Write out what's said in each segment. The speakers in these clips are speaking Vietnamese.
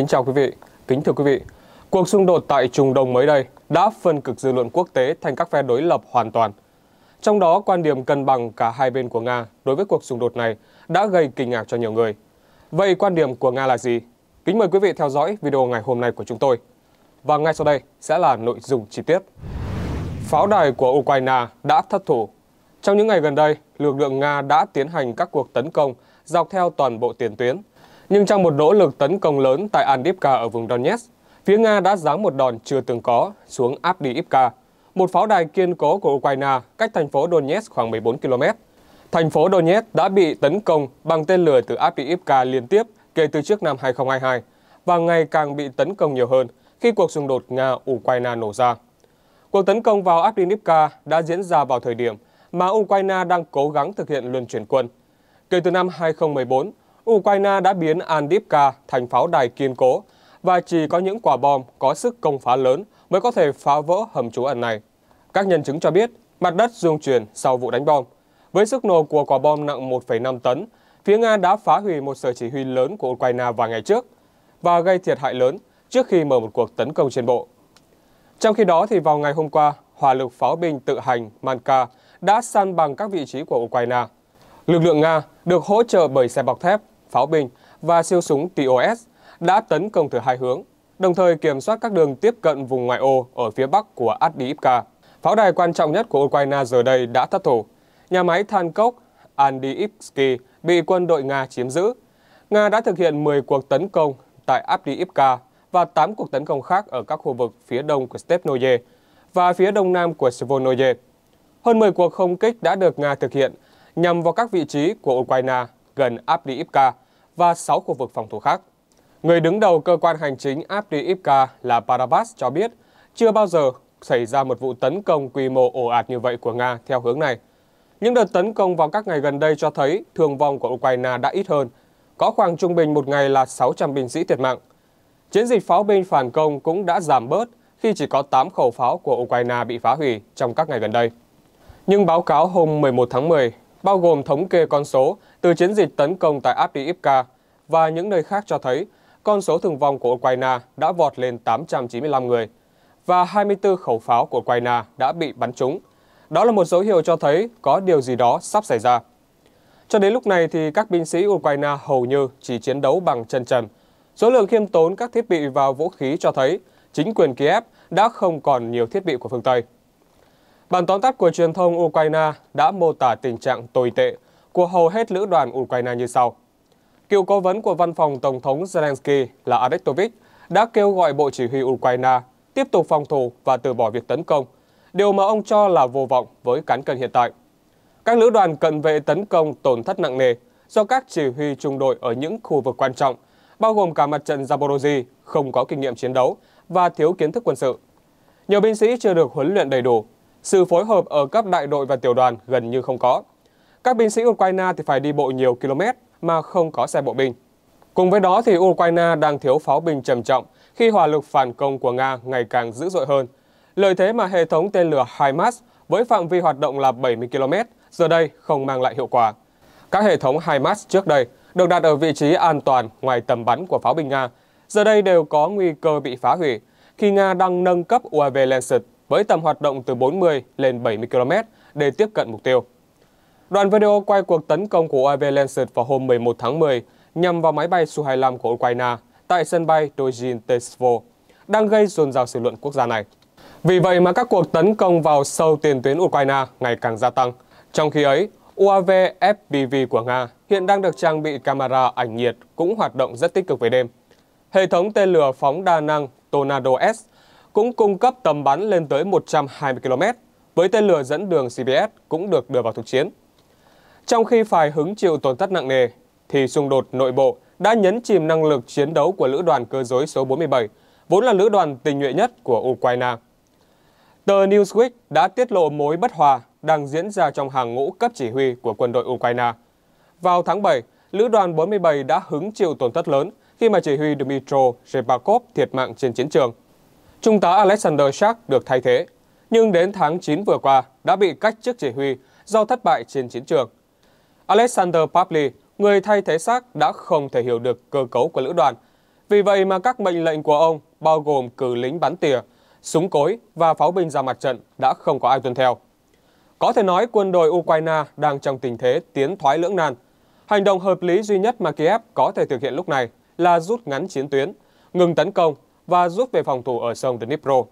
Kính chào quý vị, kính thưa quý vị. Cuộc xung đột tại Trung Đông mới đây đã phân cực dư luận quốc tế thành các phe đối lập hoàn toàn. Trong đó, quan điểm cân bằng cả hai bên của Nga đối với cuộc xung đột này đã gây kinh ngạc cho nhiều người. Vậy quan điểm của Nga là gì? Kính mời quý vị theo dõi video ngày hôm nay của chúng tôi. Và ngay sau đây sẽ là nội dung chi tiết. Pháo đài của Ukraine đã thất thủ. Trong những ngày gần đây, lực lượng Nga đã tiến hành các cuộc tấn công dọc theo toàn bộ tiền tuyến nhưng trong một nỗ lực tấn công lớn tại Andivka ở vùng Donetsk, phía Nga đã giáng một đòn chưa từng có xuống Avdiivka, một pháo đài kiên cố của Ukraine cách thành phố Donetsk khoảng 14 km. Thành phố Donetsk đã bị tấn công bằng tên lửa từ Avdiivka liên tiếp kể từ trước năm 2022 và ngày càng bị tấn công nhiều hơn khi cuộc xung đột Nga-Ukraine nổ ra. Cuộc tấn công vào Avdiivka đã diễn ra vào thời điểm mà Ukraine đang cố gắng thực hiện luân chuyển quân. Kể từ năm 2014, Ukraine đã biến Andivka thành pháo đài kiên cố và chỉ có những quả bom có sức công phá lớn mới có thể phá vỡ hầm trú ẩn này. Các nhân chứng cho biết mặt đất rung chuyển sau vụ đánh bom. Với sức nổ của quả bom nặng 1,5 tấn, phía Nga đã phá hủy một sở chỉ huy lớn của Ukraine vài ngày trước và gây thiệt hại lớn trước khi mở một cuộc tấn công trên bộ. Trong khi đó, thì vào ngày hôm qua, hỏa lực pháo binh tự hành Manka đã săn bằng các vị trí của Ukraine. Lực lượng Nga được hỗ trợ bởi xe bọc thép pháo binh và siêu súng TOS đã tấn công từ hai hướng, đồng thời kiểm soát các đường tiếp cận vùng ngoại ô ở phía bắc của Addiivka. Pháo đài quan trọng nhất của Ukraine giờ đây đã thất thủ. Nhà máy than cốc Andiivsky bị quân đội Nga chiếm giữ. Nga đã thực hiện 10 cuộc tấn công tại Avdiivka và 8 cuộc tấn công khác ở các khu vực phía đông của Stepnoye và phía đông nam của Svonoye. Hơn 10 cuộc không kích đã được Nga thực hiện nhằm vào các vị trí của Ukraine gần Abdiivka và 6 khu vực phòng thủ khác. Người đứng đầu cơ quan hành chính Abdiivka là Parabas cho biết chưa bao giờ xảy ra một vụ tấn công quy mô ồ ạt như vậy của Nga theo hướng này. Những đợt tấn công vào các ngày gần đây cho thấy thương vong của Ukraine đã ít hơn, có khoảng trung bình một ngày là 600 binh sĩ thiệt mạng. Chiến dịch pháo binh phản công cũng đã giảm bớt khi chỉ có 8 khẩu pháo của Ukraine bị phá hủy trong các ngày gần đây. Nhưng báo cáo hôm 11 tháng 10 bao gồm thống kê con số từ chiến dịch tấn công tại Avdiivka và những nơi khác cho thấy, con số thương vong của Ukraine đã vọt lên 895 người và 24 khẩu pháo của Ukraine đã bị bắn trúng. Đó là một dấu hiệu cho thấy có điều gì đó sắp xảy ra. Cho đến lúc này thì các binh sĩ Ukraine hầu như chỉ chiến đấu bằng chân trần. Số lượng khiêm tốn các thiết bị và vũ khí cho thấy chính quyền Kiev đã không còn nhiều thiết bị của phương Tây. Bản tóm tắt của truyền thông Ukraine đã mô tả tình trạng tồi tệ của hầu hết lữ đoàn Ukraine như sau. Cựu cố vấn của văn phòng Tổng thống Zelensky là Adektovich đã kêu gọi Bộ Chỉ huy Ukraine tiếp tục phòng thủ và từ bỏ việc tấn công, điều mà ông cho là vô vọng với cán cân hiện tại. Các lữ đoàn cận vệ tấn công tổn thất nặng nề do các chỉ huy trung đội ở những khu vực quan trọng, bao gồm cả mặt trận Zaporozhye, không có kinh nghiệm chiến đấu và thiếu kiến thức quân sự. Nhiều binh sĩ chưa được huấn luyện đầy đủ, sự phối hợp ở cấp đại đội và tiểu đoàn gần như không có các binh sĩ Ukraine thì phải đi bộ nhiều km mà không có xe bộ binh. Cùng với đó thì Ukraine đang thiếu pháo binh trầm trọng khi hỏa lực phản công của Nga ngày càng dữ dội hơn. Lợi thế mà hệ thống tên lửa HIMARS với phạm vi hoạt động là 70 km giờ đây không mang lại hiệu quả. Các hệ thống HIMARS trước đây được đặt ở vị trí an toàn ngoài tầm bắn của pháo binh Nga, giờ đây đều có nguy cơ bị phá hủy khi Nga đang nâng cấp UAV Lancet với tầm hoạt động từ 40 lên 70 km để tiếp cận mục tiêu. Đoạn video quay cuộc tấn công của UAV Lancet vào hôm 11 tháng 10 nhằm vào máy bay Su-25 của Ukraine tại sân bay Dojin Tesvo, đang gây dồn dào sự luận quốc gia này. Vì vậy mà các cuộc tấn công vào sâu tiền tuyến Ukraine ngày càng gia tăng. Trong khi ấy, UAV FPV của Nga hiện đang được trang bị camera ảnh nhiệt cũng hoạt động rất tích cực về đêm. Hệ thống tên lửa phóng đa năng Tornado S cũng cung cấp tầm bắn lên tới 120 km, với tên lửa dẫn đường CBS cũng được đưa vào thực chiến. Trong khi phải hứng chịu tổn thất nặng nề, thì xung đột nội bộ đã nhấn chìm năng lực chiến đấu của Lữ đoàn Cơ giới số 47, vốn là lữ đoàn tình nhuệ nhất của Ukraine. Tờ Newsweek đã tiết lộ mối bất hòa đang diễn ra trong hàng ngũ cấp chỉ huy của quân đội Ukraine. Vào tháng 7, Lữ đoàn 47 đã hứng chịu tổn thất lớn khi mà chỉ huy Dmitro Shepakov thiệt mạng trên chiến trường. Trung tá Alexander Shark được thay thế, nhưng đến tháng 9 vừa qua đã bị cách chức chỉ huy do thất bại trên chiến trường Alexander Pavli, người thay thế xác đã không thể hiểu được cơ cấu của lữ đoàn. Vì vậy mà các mệnh lệnh của ông, bao gồm cử lính bắn tỉa, súng cối và pháo binh ra mặt trận đã không có ai tuân theo. Có thể nói quân đội Ukraine đang trong tình thế tiến thoái lưỡng nan. Hành động hợp lý duy nhất mà Kiev có thể thực hiện lúc này là rút ngắn chiến tuyến, ngừng tấn công và rút về phòng thủ ở sông Dnipro.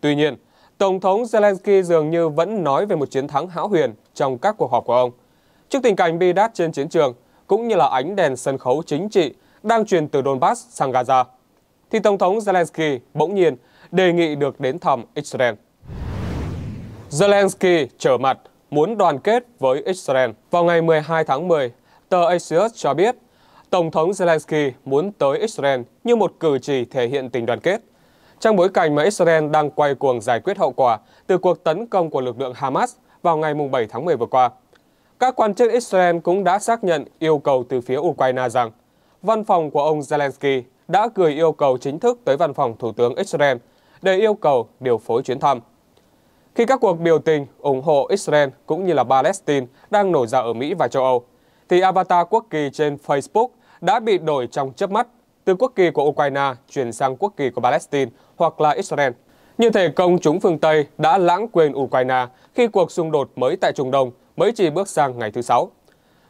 Tuy nhiên, Tổng thống Zelensky dường như vẫn nói về một chiến thắng hão huyền trong các cuộc họp của ông – Trước tình cảnh bi đát trên chiến trường, cũng như là ánh đèn sân khấu chính trị đang truyền từ Donbass sang Gaza, thì Tổng thống Zelensky bỗng nhiên đề nghị được đến thăm Israel. Zelensky trở mặt muốn đoàn kết với Israel. Vào ngày 12 tháng 10, tờ Axios cho biết Tổng thống Zelensky muốn tới Israel như một cử chỉ thể hiện tình đoàn kết. Trong bối cảnh mà Israel đang quay cuồng giải quyết hậu quả từ cuộc tấn công của lực lượng Hamas vào ngày 7 tháng 10 vừa qua, các quan chức Israel cũng đã xác nhận yêu cầu từ phía Ukraine rằng văn phòng của ông Zelensky đã gửi yêu cầu chính thức tới văn phòng Thủ tướng Israel để yêu cầu điều phối chuyến thăm. Khi các cuộc biểu tình ủng hộ Israel cũng như là Palestine đang nổ ra ở Mỹ và châu Âu, thì avatar quốc kỳ trên Facebook đã bị đổi trong chớp mắt từ quốc kỳ của Ukraine chuyển sang quốc kỳ của Palestine hoặc là Israel. Như thể công chúng phương Tây đã lãng quên Ukraine khi cuộc xung đột mới tại Trung Đông mới chỉ bước sang ngày thứ sáu.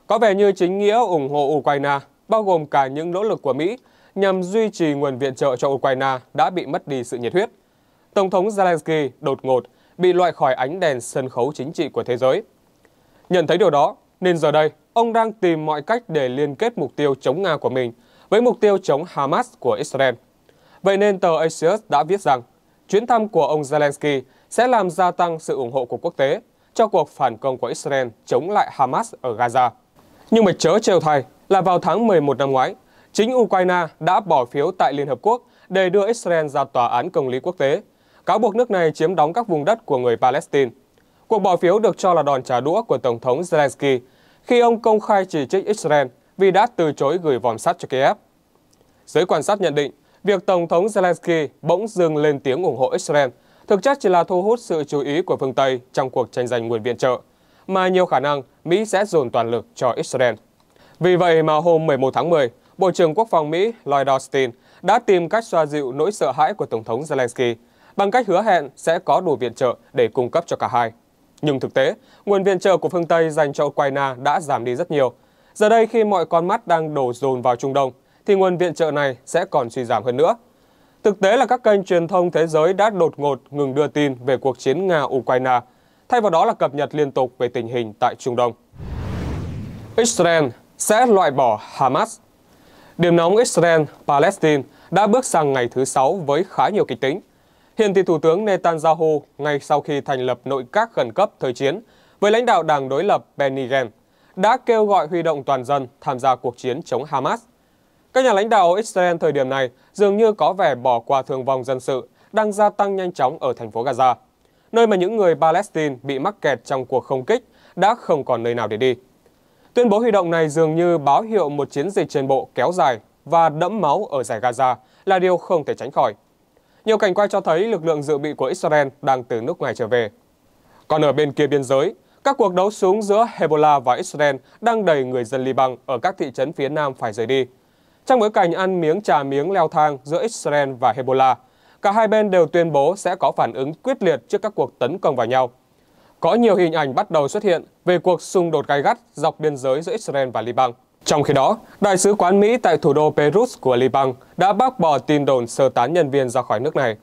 Có vẻ như chính nghĩa ủng hộ Ukraine, bao gồm cả những nỗ lực của Mỹ nhằm duy trì nguồn viện trợ cho Ukraine đã bị mất đi sự nhiệt huyết. Tổng thống Zelensky đột ngột bị loại khỏi ánh đèn sân khấu chính trị của thế giới. Nhận thấy điều đó, nên giờ đây, ông đang tìm mọi cách để liên kết mục tiêu chống Nga của mình với mục tiêu chống Hamas của Israel. Vậy nên tờ Axios đã viết rằng, chuyến thăm của ông Zelensky sẽ làm gia tăng sự ủng hộ của quốc tế cho cuộc phản công của Israel chống lại Hamas ở Gaza. Nhưng mà chớ trêu thay là vào tháng 11 năm ngoái, chính Ukraine đã bỏ phiếu tại Liên Hợp Quốc để đưa Israel ra tòa án công lý quốc tế, cáo buộc nước này chiếm đóng các vùng đất của người Palestine. Cuộc bỏ phiếu được cho là đòn trả đũa của Tổng thống Zelensky khi ông công khai chỉ trích Israel vì đã từ chối gửi vòm sắt cho Kiev. Giới quan sát nhận định, việc Tổng thống Zelensky bỗng dưng lên tiếng ủng hộ Israel thực chất chỉ là thu hút sự chú ý của phương Tây trong cuộc tranh giành nguồn viện trợ, mà nhiều khả năng Mỹ sẽ dồn toàn lực cho Israel. Vì vậy mà hôm 11 tháng 10, Bộ trưởng Quốc phòng Mỹ Lloyd Austin đã tìm cách xoa dịu nỗi sợ hãi của Tổng thống Zelensky bằng cách hứa hẹn sẽ có đủ viện trợ để cung cấp cho cả hai. Nhưng thực tế, nguồn viện trợ của phương Tây dành cho Ukraine đã giảm đi rất nhiều. Giờ đây khi mọi con mắt đang đổ dồn vào Trung Đông, thì nguồn viện trợ này sẽ còn suy giảm hơn nữa – Thực tế là các kênh truyền thông thế giới đã đột ngột ngừng đưa tin về cuộc chiến Nga-Ukraine, thay vào đó là cập nhật liên tục về tình hình tại Trung Đông. Israel sẽ loại bỏ Hamas Điểm nóng Israel-Palestine đã bước sang ngày thứ sáu với khá nhiều kịch tính. Hiện thì Thủ tướng Netanyahu, ngay sau khi thành lập nội các khẩn cấp thời chiến, với lãnh đạo đảng đối lập Benny Gantz, đã kêu gọi huy động toàn dân tham gia cuộc chiến chống Hamas – các nhà lãnh đạo Israel thời điểm này dường như có vẻ bỏ qua thương vong dân sự đang gia tăng nhanh chóng ở thành phố Gaza, nơi mà những người Palestine bị mắc kẹt trong cuộc không kích đã không còn nơi nào để đi. Tuyên bố huy động này dường như báo hiệu một chiến dịch trên bộ kéo dài và đẫm máu ở giải Gaza là điều không thể tránh khỏi. Nhiều cảnh quay cho thấy lực lượng dự bị của Israel đang từ nước ngoài trở về. Còn ở bên kia biên giới, các cuộc đấu súng giữa Hezbollah và Israel đang đẩy người dân Liban ở các thị trấn phía nam phải rời đi trong bối cảnh ăn miếng trà miếng leo thang giữa Israel và Hezbollah. Cả hai bên đều tuyên bố sẽ có phản ứng quyết liệt trước các cuộc tấn công vào nhau. Có nhiều hình ảnh bắt đầu xuất hiện về cuộc xung đột gai gắt dọc biên giới giữa Israel và Liban. Trong khi đó, Đại sứ quán Mỹ tại thủ đô Beirut của Liban đã bác bỏ tin đồn sơ tán nhân viên ra khỏi nước này.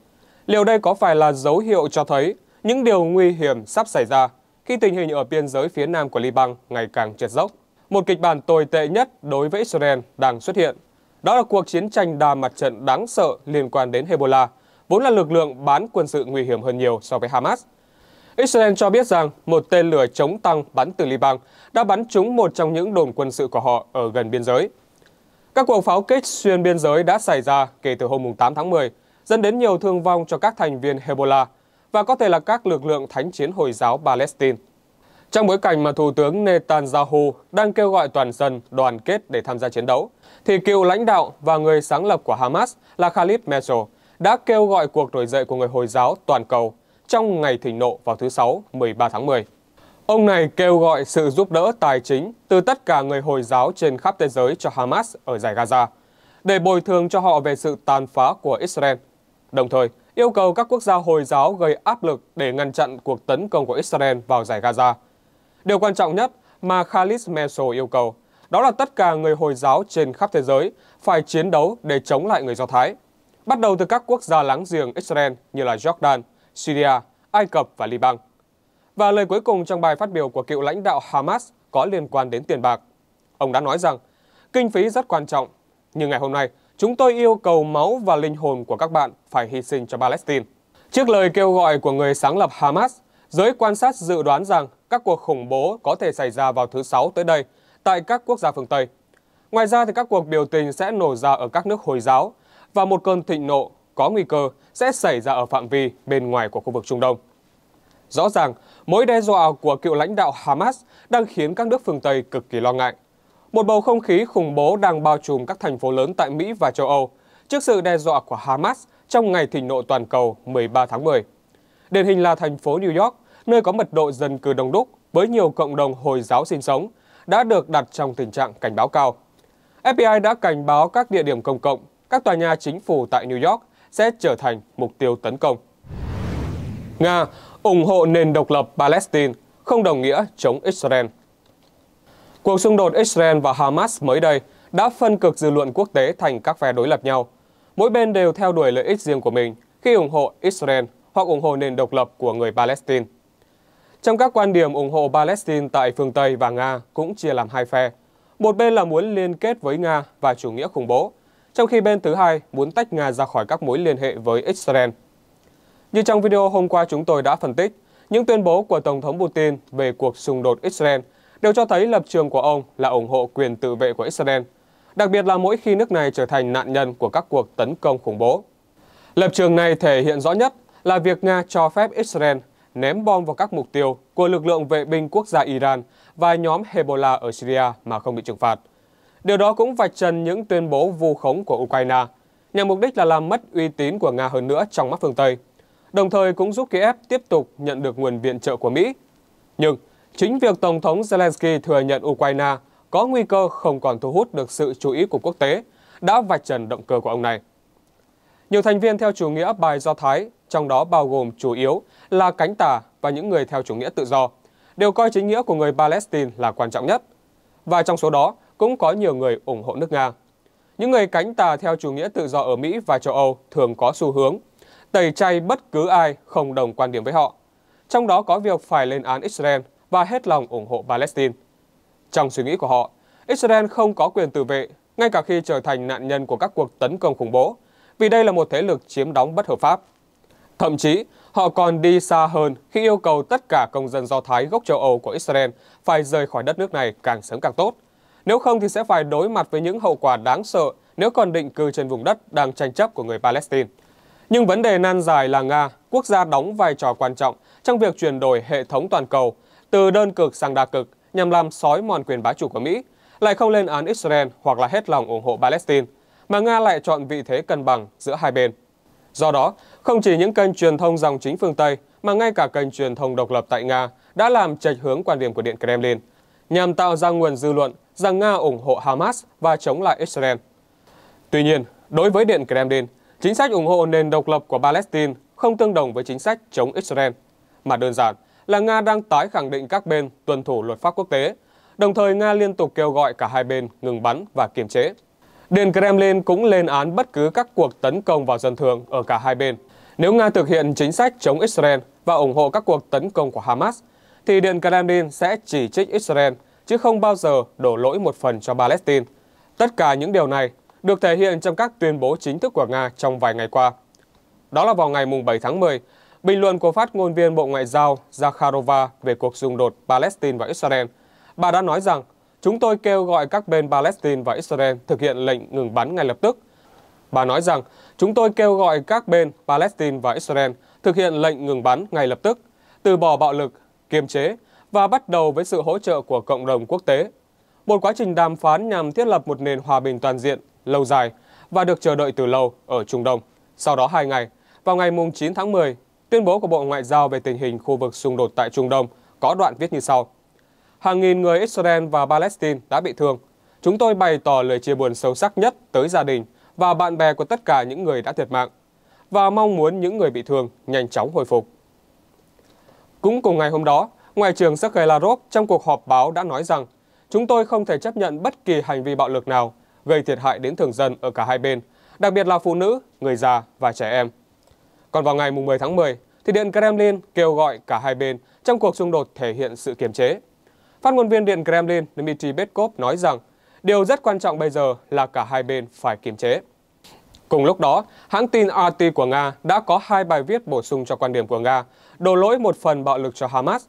Liệu đây có phải là dấu hiệu cho thấy những điều nguy hiểm sắp xảy ra khi tình hình ở biên giới phía nam của Liban ngày càng trượt dốc? Một kịch bản tồi tệ nhất đối với Israel đang xuất hiện đó là cuộc chiến tranh đa mặt trận đáng sợ liên quan đến Hezbollah, vốn là lực lượng bán quân sự nguy hiểm hơn nhiều so với Hamas. Israel cho biết rằng một tên lửa chống tăng bắn từ Liban đã bắn trúng một trong những đồn quân sự của họ ở gần biên giới. Các cuộc pháo kích xuyên biên giới đã xảy ra kể từ hôm 8 tháng 10, dẫn đến nhiều thương vong cho các thành viên Hezbollah và có thể là các lực lượng thánh chiến Hồi giáo Palestine. Trong bối cảnh mà Thủ tướng Netanyahu đang kêu gọi toàn dân đoàn kết để tham gia chiến đấu, thì cựu lãnh đạo và người sáng lập của Hamas là Khalid Mesro đã kêu gọi cuộc nổi dậy của người Hồi giáo toàn cầu trong ngày thịnh nộ vào thứ Sáu 13 tháng 10. Ông này kêu gọi sự giúp đỡ tài chính từ tất cả người Hồi giáo trên khắp thế giới cho Hamas ở giải Gaza, để bồi thường cho họ về sự tàn phá của Israel, đồng thời yêu cầu các quốc gia Hồi giáo gây áp lực để ngăn chặn cuộc tấn công của Israel vào giải Gaza. Điều quan trọng nhất mà Khalid Meso yêu cầu đó là tất cả người Hồi giáo trên khắp thế giới phải chiến đấu để chống lại người Do Thái, bắt đầu từ các quốc gia láng giềng Israel như là Jordan, Syria, Ai Cập và Liban. Và lời cuối cùng trong bài phát biểu của cựu lãnh đạo Hamas có liên quan đến tiền bạc. Ông đã nói rằng, kinh phí rất quan trọng, nhưng ngày hôm nay, chúng tôi yêu cầu máu và linh hồn của các bạn phải hy sinh cho Palestine. Trước lời kêu gọi của người sáng lập Hamas, giới quan sát dự đoán rằng các cuộc khủng bố có thể xảy ra vào thứ Sáu tới đây tại các quốc gia phương Tây. Ngoài ra, thì các cuộc biểu tình sẽ nổ ra ở các nước Hồi giáo và một cơn thịnh nộ có nguy cơ sẽ xảy ra ở phạm vi bên ngoài của khu vực Trung Đông. Rõ ràng, mối đe dọa của cựu lãnh đạo Hamas đang khiến các nước phương Tây cực kỳ lo ngại. Một bầu không khí khủng bố đang bao trùm các thành phố lớn tại Mỹ và châu Âu trước sự đe dọa của Hamas trong ngày thịnh nộ toàn cầu 13 tháng 10. Điển hình là thành phố New York, nơi có mật độ dân cư đông đúc với nhiều cộng đồng Hồi giáo sinh sống, đã được đặt trong tình trạng cảnh báo cao. FBI đã cảnh báo các địa điểm công cộng, các tòa nhà chính phủ tại New York sẽ trở thành mục tiêu tấn công. Nga ủng hộ nền độc lập Palestine, không đồng nghĩa chống Israel. Cuộc xung đột Israel và Hamas mới đây đã phân cực dư luận quốc tế thành các phe đối lập nhau. Mỗi bên đều theo đuổi lợi ích riêng của mình khi ủng hộ Israel hoặc ủng hộ nền độc lập của người Palestine. Trong các quan điểm ủng hộ Palestine tại phương Tây và Nga cũng chia làm hai phe. Một bên là muốn liên kết với Nga và chủ nghĩa khủng bố, trong khi bên thứ hai muốn tách Nga ra khỏi các mối liên hệ với Israel. Như trong video hôm qua chúng tôi đã phân tích, những tuyên bố của Tổng thống Putin về cuộc xung đột Israel đều cho thấy lập trường của ông là ủng hộ quyền tự vệ của Israel, đặc biệt là mỗi khi nước này trở thành nạn nhân của các cuộc tấn công khủng bố. Lập trường này thể hiện rõ nhất là việc Nga cho phép Israel ném bom vào các mục tiêu của lực lượng vệ binh quốc gia Iran và nhóm Hezbollah ở Syria mà không bị trừng phạt. Điều đó cũng vạch trần những tuyên bố vu khống của Ukraine, nhằm mục đích là làm mất uy tín của Nga hơn nữa trong mắt phương Tây, đồng thời cũng giúp Kiev tiếp tục nhận được nguồn viện trợ của Mỹ. Nhưng chính việc Tổng thống Zelensky thừa nhận Ukraine có nguy cơ không còn thu hút được sự chú ý của quốc tế đã vạch trần động cơ của ông này. Nhiều thành viên theo chủ nghĩa bài Do Thái, trong đó bao gồm chủ yếu là cánh tả và những người theo chủ nghĩa tự do, đều coi chính nghĩa của người Palestine là quan trọng nhất. Và trong số đó cũng có nhiều người ủng hộ nước Nga. Những người cánh tà theo chủ nghĩa tự do ở Mỹ và châu Âu thường có xu hướng tẩy chay bất cứ ai không đồng quan điểm với họ, trong đó có việc phải lên án Israel và hết lòng ủng hộ Palestine. Trong suy nghĩ của họ, Israel không có quyền tự vệ, ngay cả khi trở thành nạn nhân của các cuộc tấn công khủng bố, vì đây là một thế lực chiếm đóng bất hợp pháp. Thậm chí, họ còn đi xa hơn khi yêu cầu tất cả công dân Do Thái gốc châu Âu của Israel phải rời khỏi đất nước này càng sớm càng tốt. Nếu không thì sẽ phải đối mặt với những hậu quả đáng sợ nếu còn định cư trên vùng đất đang tranh chấp của người Palestine. Nhưng vấn đề nan dài là Nga, quốc gia đóng vai trò quan trọng trong việc chuyển đổi hệ thống toàn cầu từ đơn cực sang đa cực nhằm làm sói mòn quyền bá chủ của Mỹ, lại không lên án Israel hoặc là hết lòng ủng hộ Palestine mà Nga lại chọn vị thế cân bằng giữa hai bên. Do đó, không chỉ những kênh truyền thông dòng chính phương Tây mà ngay cả kênh truyền thông độc lập tại Nga đã làm chệch hướng quan điểm của Điện Kremlin, nhằm tạo ra nguồn dư luận rằng Nga ủng hộ Hamas và chống lại Israel. Tuy nhiên, đối với Điện Kremlin, chính sách ủng hộ nền độc lập của Palestine không tương đồng với chính sách chống Israel, mà đơn giản là Nga đang tái khẳng định các bên tuân thủ luật pháp quốc tế, đồng thời Nga liên tục kêu gọi cả hai bên ngừng bắn và kiềm chế. Điện Kremlin cũng lên án bất cứ các cuộc tấn công vào dân thường ở cả hai bên. Nếu Nga thực hiện chính sách chống Israel và ủng hộ các cuộc tấn công của Hamas, thì Điện Kremlin sẽ chỉ trích Israel, chứ không bao giờ đổ lỗi một phần cho Palestine. Tất cả những điều này được thể hiện trong các tuyên bố chính thức của Nga trong vài ngày qua. Đó là vào ngày 7 tháng 10, bình luận của phát ngôn viên Bộ Ngoại giao Zakharova về cuộc xung đột Palestine và Israel. Bà đã nói rằng Chúng tôi kêu gọi các bên Palestine và Israel thực hiện lệnh ngừng bắn ngay lập tức. Bà nói rằng, chúng tôi kêu gọi các bên Palestine và Israel thực hiện lệnh ngừng bắn ngay lập tức, từ bỏ bạo lực, kiềm chế và bắt đầu với sự hỗ trợ của cộng đồng quốc tế. Một quá trình đàm phán nhằm thiết lập một nền hòa bình toàn diện, lâu dài và được chờ đợi từ lâu ở Trung Đông. Sau đó hai ngày, vào ngày 9 tháng 10, tuyên bố của Bộ Ngoại giao về tình hình khu vực xung đột tại Trung Đông có đoạn viết như sau hàng nghìn người Israel và Palestine đã bị thương. Chúng tôi bày tỏ lời chia buồn sâu sắc nhất tới gia đình và bạn bè của tất cả những người đã thiệt mạng và mong muốn những người bị thương nhanh chóng hồi phục. Cũng cùng ngày hôm đó, Ngoại trưởng Sergei Lavrov trong cuộc họp báo đã nói rằng chúng tôi không thể chấp nhận bất kỳ hành vi bạo lực nào gây thiệt hại đến thường dân ở cả hai bên, đặc biệt là phụ nữ, người già và trẻ em. Còn vào ngày 10 tháng 10, thì Điện Kremlin kêu gọi cả hai bên trong cuộc xung đột thể hiện sự kiềm chế. Phát ngôn viên Điện Kremlin Dmitry Peskov nói rằng điều rất quan trọng bây giờ là cả hai bên phải kiềm chế. Cùng lúc đó, hãng tin RT của Nga đã có hai bài viết bổ sung cho quan điểm của Nga, đổ lỗi một phần bạo lực cho Hamas.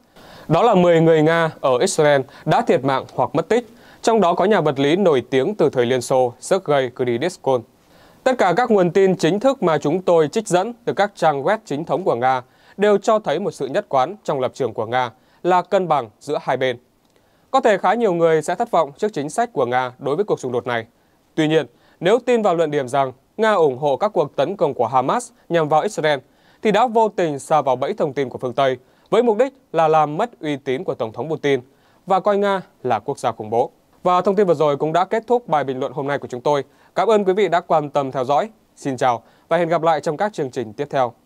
Đó là 10 người Nga ở Israel đã thiệt mạng hoặc mất tích, trong đó có nhà vật lý nổi tiếng từ thời Liên Xô Sergei Krydyshkov. Tất cả các nguồn tin chính thức mà chúng tôi trích dẫn từ các trang web chính thống của Nga đều cho thấy một sự nhất quán trong lập trường của Nga là cân bằng giữa hai bên. Có thể khá nhiều người sẽ thất vọng trước chính sách của Nga đối với cuộc xung đột này. Tuy nhiên, nếu tin vào luận điểm rằng Nga ủng hộ các cuộc tấn công của Hamas nhằm vào Israel, thì đã vô tình xa vào bẫy thông tin của phương Tây với mục đích là làm mất uy tín của Tổng thống Putin và coi Nga là quốc gia khủng bố. Và thông tin vừa rồi cũng đã kết thúc bài bình luận hôm nay của chúng tôi. Cảm ơn quý vị đã quan tâm theo dõi. Xin chào và hẹn gặp lại trong các chương trình tiếp theo.